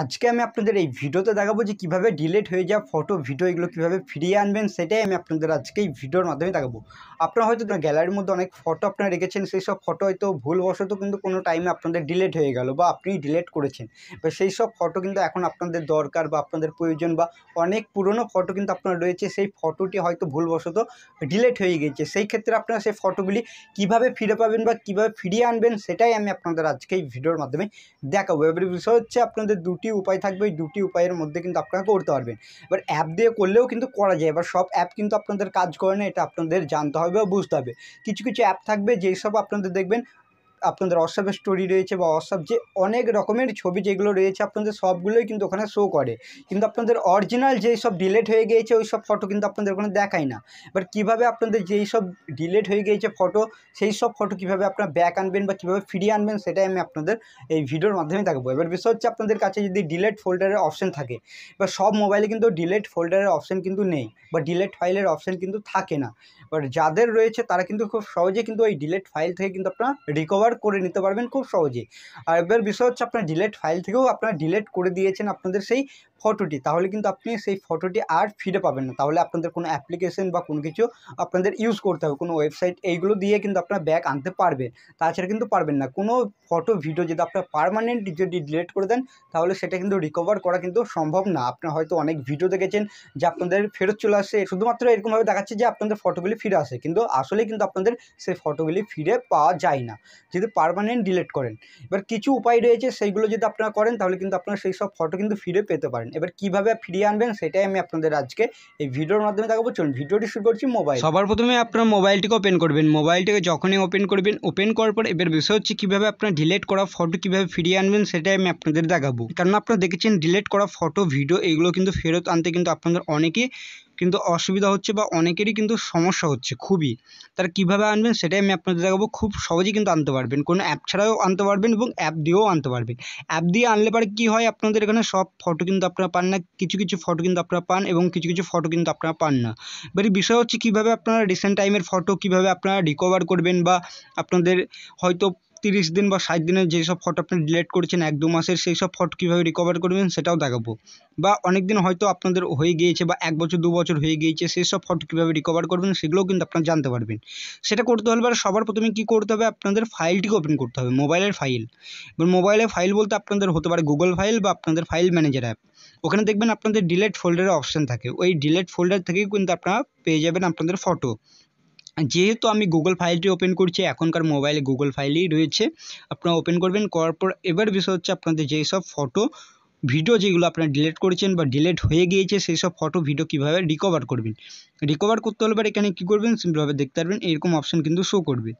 আজকে আমি আপনাদের এই ভিডিওতে দেখাবো যে কীভাবে ডিলেট হয়ে যাওয়া ফটো ভিডিও এগুলো কীভাবে ফিরিয়ে আনবেন সেটাই আমি আপনাদের আজকে এই ভিডিওর মাধ্যমে দেখাবো আপনারা হয়তো গ্যালারির মধ্যে অনেক ফটো আপনারা রেখেছেন সেই সব ফটো হয়তো ভুলবশত কিন্তু কোনো টাইমে আপনাদের ডিলেট হয়ে গেল বা আপনি ডিলেট করেছেন বা সেই সব ফটো কিন্তু এখন আপনাদের দরকার বা আপনাদের প্রয়োজন বা অনেক পুরনো ফটো কিন্তু আপনার রয়েছে সেই ফটোটি হয়তো ভুলবশত ডিলেট হয়ে গেছে সেই ক্ষেত্রে আপনারা সেই ফটোগুলি কিভাবে ফিরে পাবেন বা কিভাবে ফিরিয়ে আনবেন সেটাই আমি আপনাদের আজকে এই ভিডিওর মাধ্যমে দেখাবো এবার বিষয় হচ্ছে আপনাদের দুটি উপায় থাকবে ওই দুটি উপায়ের মধ্যে কিন্তু আপনারা করতে পারবেন এবার অ্যাপ দিয়ে করলেও কিন্তু করা যায় এবার সব অ্যাপ কিন্তু আপনাদের কাজ করে না এটা আপনাদের জানতে হবে বা বুঝতে হবে কিছু কিছু অ্যাপ থাকবে যেই সব আপনাদের দেখবেন আপনাদের হোয়াটসঅ্যাপে স্টোরি রয়েছে বা অসাব যে অনেক রকমের ছবি যেগুলো রয়েছে আপনাদের সবগুলোই কিন্তু ওখানে শো করে কিন্তু আপনাদের অরিজিনাল যেই সব ডিলেট হয়ে গিয়েছে ওই সব ফটো কিন্তু আপনাদের ওখানে দেখায় না এবার কীভাবে আপনাদের যেই সব ডিলেট হয়ে গিয়েছে ফটো সেই সব ফটো কীভাবে আপনারা ব্যাক আনবেন বা কীভাবে ফিরিয়ে আনবেন সেটাই আমি আপনাদের এই ভিডিওর মাধ্যমে দেখাবো এবার বিষয় হচ্ছে আপনাদের কাছে যদি ডিলেট ফোল্ডারের অপশান থাকে বা সব মোবাইলে কিন্তু ডিলেট ফোল্ডারের অপশন কিন্তু নেই বা ডিলেট ফাইলের অপশান কিন্তু থাকে না বাট যাদের রয়েছে তারা কিন্তু খুব সহজে কিন্তু ওই ডিলেট ফাইল থেকে কিন্তু আপনারা রিকভার করে নিতে পারবেন খুব সহজে আর এবার বিষয় হচ্ছে আপনার ডিলেট ফাইল থেকেও আপনারা ডিলেট করে দিয়েছেন আপনাদের সেই ফটোটি তাহলে কিন্তু আপনি সেই ফটোটি আর ফিরে পাবেন না তাহলে আপনাদের কোনো অ্যাপ্লিকেশন বা কোনো কিছু আপনাদের ইউজ করতে হবে কোনো ওয়েবসাইট এইগুলো দিয়ে কিন্তু আপনার ব্যাক আনতে পারবেন তাছাড়া কিন্তু পারবেন না কোনো ফটো ভিডিও যদি আপনার পারমানেন্ট যদি ডিলেট করে দেন তাহলে সেটা কিন্তু রিকভার করা কিন্তু সম্ভব না আপনার হয়তো অনেক ভিডিও দেখেছেন যে আপনাদের ফেরত চলে আসে শুধুমাত্র এরকমভাবে দেখাচ্ছে যে আপনাদের ফটোগুলি ফিরে আসে কিন্তু আসলে কিন্তু আপনাদের সেই ফটোগুলি ফিরে পাওয়া যায় না যদি পারমানেন্ট ডিলেট করেন এবার কিছু উপায় রয়েছে সেইগুলো যদি আপনারা করেন তাহলে কিন্তু আপনারা সেই সব ফটো কিন্তু ফিরে পেতে পারেন পারেন এবার কিভাবে ফিরিয়ে আনবেন সেটাই আমি আপনাদের আজকে এই ভিডিওর মাধ্যমে দেখাবো চলুন ভিডিওটি শুরু করছি মোবাইল সবার প্রথমে আপনার মোবাইলটিকে ওপেন করবেন মোবাইলটিকে যখনই ওপেন করবেন ওপেন করার পর এবার বিষয় হচ্ছে কীভাবে আপনার ডিলেট করা ফটো কীভাবে ফিরিয়ে আনবেন সেটাই আমি আপনাদের দেখাবো কারণ আপনারা দেখেছেন ডিলেট করা ফটো ভিডিও এগুলো কিন্তু ফেরত আনতে কিন্তু আপনাদের অনেকেই কিন্তু অসুবিধা হচ্ছে বা অনেকেরই কিন্তু সমস্যা হচ্ছে খুবই তার কীভাবে আনবেন সেটাই আমি আপনাদের দেখাবো খুব সহজেই কিন্তু আনতে পারবেন কোনো অ্যাপ ছাড়াও আনতে পারবেন এবং অ্যাপ দিয়েও আনতে পারবেন অ্যাপ দিয়ে আনলে পরে কী হয় আপনাদের এখানে সব ফটো কিন্তু আপনারা পান না কিছু কিছু ফটো কিন্তু আপনারা পান এবং কিছু কিছু ফটো কিন্তু আপনারা পান না এবারে বিষয় হচ্ছে কীভাবে আপনারা রিসেন্ট টাইমের ফটো কীভাবে আপনারা রিকভার করবেন বা আপনাদের হয়তো তিরিশ দিন বা ষাট দিনের যেই সব ফটো আপনি ডিলেট করেছেন এক দু মাসের সেই সব ফটো কীভাবে রিকভার করবেন সেটাও দেখাবো বা অনেক দিন হয়তো আপনাদের হয়ে গিয়েছে বা এক বছর দু বছর হয়ে গিয়েছে সেই সব ফটো কীভাবে রিকভার করবেন সেগুলোও কিন্তু আপনারা জানতে পারবেন সেটা করতে হলে সবার প্রথমে কী করতে হবে আপনাদের ফাইলটিকে ওপেন করতে হবে মোবাইলের ফাইল এবার মোবাইলের ফাইল বলতে আপনাদের হতে পারে গুগল ফাইল বা আপনাদের ফাইল ম্যানেজার অ্যাপ ওখানে দেখবেন আপনাদের ডিলেট ফোল্ডারের অপশান থাকে ওই ডিলেট ফোল্ডার থেকেই কিন্তু আপনারা পেয়ে যাবেন আপনাদের ফটো যেহেতু আমি গুগল ফাইলটি ওপেন করছি এখনকার মোবাইলে গুগল ফাইলেই রয়েছে আপনারা ওপেন করবেন করার পর এবার বিষয় হচ্ছে আপনাদের যেই সব ফটো ভিডিও যেগুলো আপনারা ডিলেট করেছেন বা ডিলেট হয়ে গিয়েছে সেই সব ফটো ভিডিও কীভাবে রিকভার করবেন রিকভার করতে হলে এবার এখানে কী করবেন সিম্পলভাবে দেখতে পারবেন এরকম অপশান কিন্তু শো করবে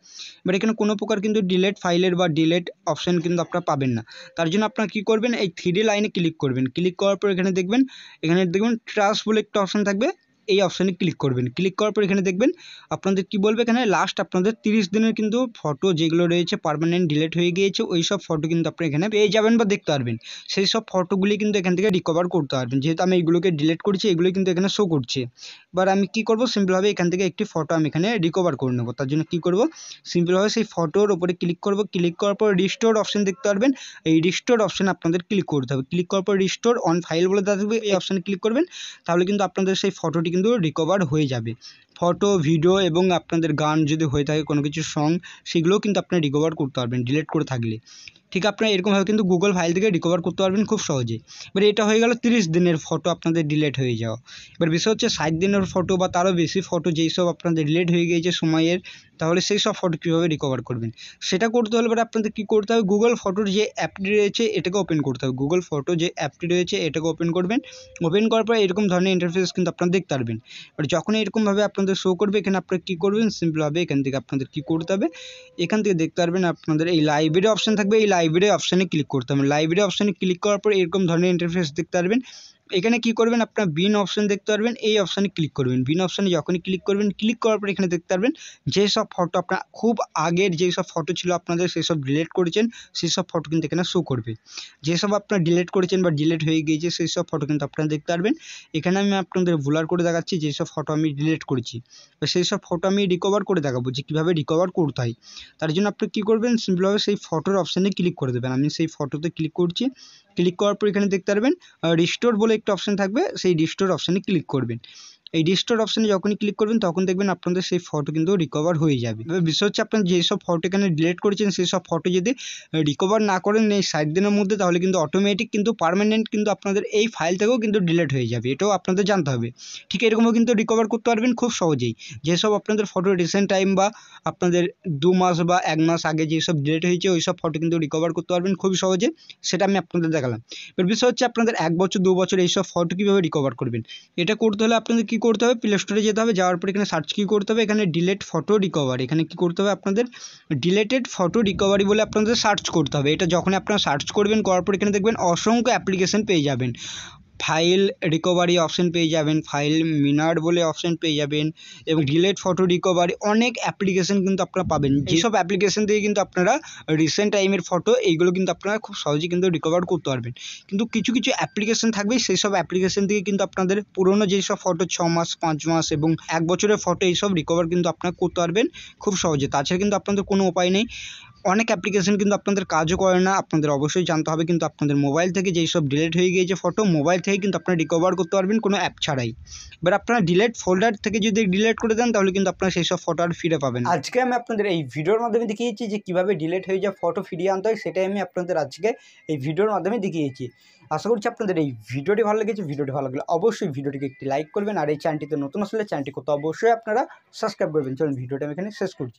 এবার এখানে কোনো প্রকার কিন্তু ডিলেট ফাইলের বা ডিলেট অপশান কিন্তু আপনারা পাবেন না তার জন্য আপনারা কী করবেন এই থ্রিডি লাইনে ক্লিক করবেন ক্লিক করার পর এখানে দেখবেন এখানে দেখবেন ট্রাস্ট বলে একটা অপশান থাকবে এই অপশানে ক্লিক করবেন ক্লিক করার পর এখানে দেখবেন আপনাদের কি বলবে এখানে লাস্ট আপনাদের তিরিশ দিনের কিন্তু ফটো যেগুলো রয়েছে পারমানেন্ট ডিলেট হয়ে গিয়েছে ওই সব ফটো কিন্তু আপনি এখানে পেয়ে যাবেন বা দেখতে পারবেন সেই সব ফটোগুলি কিন্তু এখান থেকে রিকভার করতে পারবেন যেহেতু আমি এইগুলোকে ডিলেট করছি এগুলো কিন্তু এখানে শো করছে বাট আমি কি করব সিম্পলভাবে এখান থেকে একটি ফটো আমি এখানে রিকভার করে নেবো তার জন্য কি করব সিম্পলভাবে সেই ফটোর ওপরে ক্লিক করব ক্লিক করার পর রিস্টোর অপশন দেখতে পারবেন এই রিস্টোর অপশন আপনাদের ক্লিক করতে হবে ক্লিক করার পর রিস্টোর অন ফাইল বলে দেওয়া থাকবে এই অপশানে ক্লিক করবেন তাহলে কিন্তু আপনাদের সেই ফটোটি কিন্তু রিকভার হয়ে যাবে ফটো ভিডিও এবং আপনাদের গান যদি হয়ে থাকে কোনো কিছু সং সেগুলোও কিন্তু আপনি রিকভার করতে পারবেন ডিলেট করে থাকলে ঠিক আপনারা এরকমভাবে কিন্তু গুগল ফাইল থেকে রিকভার করতে পারবেন খুব সহজে এবার এটা হয়ে গেল তিরিশ দিনের ফটো আপনাদের ডিলেট হয়ে যাওয়া এবার বিষয় হচ্ছে ষাট দিনের ফটো বা তারও বেশি ফটো যেই সব আপনাদের ডিলেট হয়ে গিয়েছে সময়ের তাহলে সেই সব ফটো কীভাবে রিকভার করবেন সেটা করতে হলে এবার আপনাদের কী করতে হবে গুগল ফটোর যে অ্যাপটি রয়েছে এটাকে ওপেন করতে হবে গুগল ফটো যে অ্যাপটি রয়েছে এটাকে ওপেন করবেন ওপেন করার পর এরকম ধরনের ইন্টারফেস কিন্তু আপনারা দেখতে পারবেন এবার যখন এরকমভাবে আপনাদের শো করবে এখানে আপনারা কী করবেন সিম্পলভাবে এখান থেকে আপনাদের কী করতে হবে এখান থেকে দেখতে পারবেন আপনাদের এই লাইব্রেরি অপশান থাকবে এই লাইব্রেরি লাইব্রেরি অপশানে ক্লিক করতে হবে লাইব্রেরি অপশানে ক্লিক করার পর এরকম ধরনের ইন্টারফেস দেখতে পারবেন এখানে কি করবেন আপনার বিন অপশন দেখতে পারবেন এই অপশানে ক্লিক করবেন বিন অপশানে যখনই ক্লিক করবেন ক্লিক করার পর এখানে দেখতে পারবেন যেসব ফটো আপনার খুব আগের যেসব সব ফটো ছিল আপনাদের সেসব ডিলেট করেছেন সেই সব ফটো কিন্তু এখানে শো করবে যেসব আপনার ডিলেট করেছেন বা ডিলেট হয়ে গিয়েছে সেই সব ফটো কিন্তু আপনারা দেখতে পারবেন এখানে আমি আপনাদের ব্লার করে দেখাচ্ছি যেসব ফটো আমি ডিলেট করেছি সেই সব ফটো আমি রিকভার করে দেখাবো যে কীভাবে রিকভার করতে হয় তার জন্য আপনি কী করবেন সিম্পলভাবে সেই ফটোর অপশানে ক্লিক করে দেবেন আমি সেই ফটোতে ক্লিক করছি ক্লিক করার পর এখানে দেখতে পারবেন রিস্টোর বলে একটা থাকবে সেই রিস্টোর অপশনে ক্লিক করবেন এই রিস্টোর অপশানে যখনই ক্লিক করবেন তখন দেখবেন আপনাদের সেই ফটো কিন্তু রিকভার হয়ে যাবে বিষয় হচ্ছে আপনার যেসব ফটো এখানে ডিলেট করেছেন সেই সব ফটো যদি রিকভার না করেন এই সাত দিনের মধ্যে তাহলে কিন্তু অটোমেটিক কিন্তু পারমানেন্ট কিন্তু আপনাদের এই ফাইল থেকেও কিন্তু ডিলেট হয়ে যাবে এটাও আপনাদের জানতে হবে ঠিক এরকমও কিন্তু রিকভার করতে পারবেন খুব সহজেই যেসব আপনাদের ফটো রিসেন্ট টাইম বা আপনাদের দু মাস বা এক মাস আগে যেসব ডিলেট হয়েছে ওই সব ফটো কিন্তু রিকভার করতে পারবেন খুব সহজে সেটা আমি আপনাদের দেখালাম এবার বিষয় হচ্ছে আপনাদের এক বছর দু বছর এইসব ফটো কীভাবে রিকভার করবেন এটা করতে হলে আপনাদের কী করতে হবে প্লে স্টোরে যেতে হবে যাওয়ার পর এখানে সার্চ কী করতে হবে এখানে ডিলেট ফটো রিকভারি এখানে কি করতে হবে আপনাদের ডিলেটেড ফটো রিকভারি বলে আপনাদের সার্চ করতে হবে এটা যখন আপনারা সার্চ করবেন করার পর এখানে দেখবেন অসংখ্য অ্যাপ্লিকেশান পেয়ে যাবেন ফাইল রিকভারি অপশন পেয়ে যাবেন ফাইল মিনার বলে অপশন পেয়ে যাবেন এবং ডিলেট ফটো রিকভারি অনেক অ্যাপ্লিকেশন কিন্তু আপনারা পাবেন যেসব অ্যাপ্লিকেশন থেকে কিন্তু আপনারা রিসেন্ট টাইমের ফটো এইগুলো কিন্তু আপনারা খুব সহজে কিন্তু রিকভার করতে পারবেন কিন্তু কিছু কিছু অ্যাপ্লিকেশন থাকবে সেই সব অ্যাপ্লিকেশন থেকে কিন্তু আপনাদের পুরনো যেসব ফটো ছ মাস পাঁচ মাস এবং এক বছরের ফটো এইসব রিকভার কিন্তু আপনারা করতে পারবেন খুব সহজে তাছাড়া কিন্তু আপনাদের কোনো উপায় নেই অনেক অ্যাপ্লিকেশন কিন্তু আপনাদের কাজও করে না আপনাদের অবশ্যই জানতে হবে কিন্তু আপনাদের মোবাইল থেকে যেই সব ডিলেট হয়ে গিয়েছে ফটো মোবাইল থেকে কিন্তু আপনারা রিকভার করতে পারবেন কোনো অ্যাপ ছাড়াই এবার আপনারা ডিলেট ফোল্ডার থেকে যদি ডিলেট করে দেন তাহলে কিন্তু আপনারা সেই সব ফটো আর ফিরে পাবেন আজকে আমি আপনাদের এই ভিডিওর মাধ্যমে দেখিয়েছি যে কীভাবে ডিলেট হয়ে যায় ফটো ফিরিয়ে আনতে হয় সেটাই আমি আপনাদের আজকে এই ভিডিওর মাধ্যমে দেখিয়েছি আশা করছি আপনাদের এই ভিডিওটি ভালো লেগেছে ভিডিওটি ভালো লাগলে অবশ্যই ভিডিওটিকে একটি লাইক করবেন আর এই চ্যানেলটিতে নতুন আসলে চ্যানেলটি করতে অবশ্যই আপনারা সাবস্ক্রাইব করবেন চলুন ভিডিওটা আমি এখানে শেষ করছি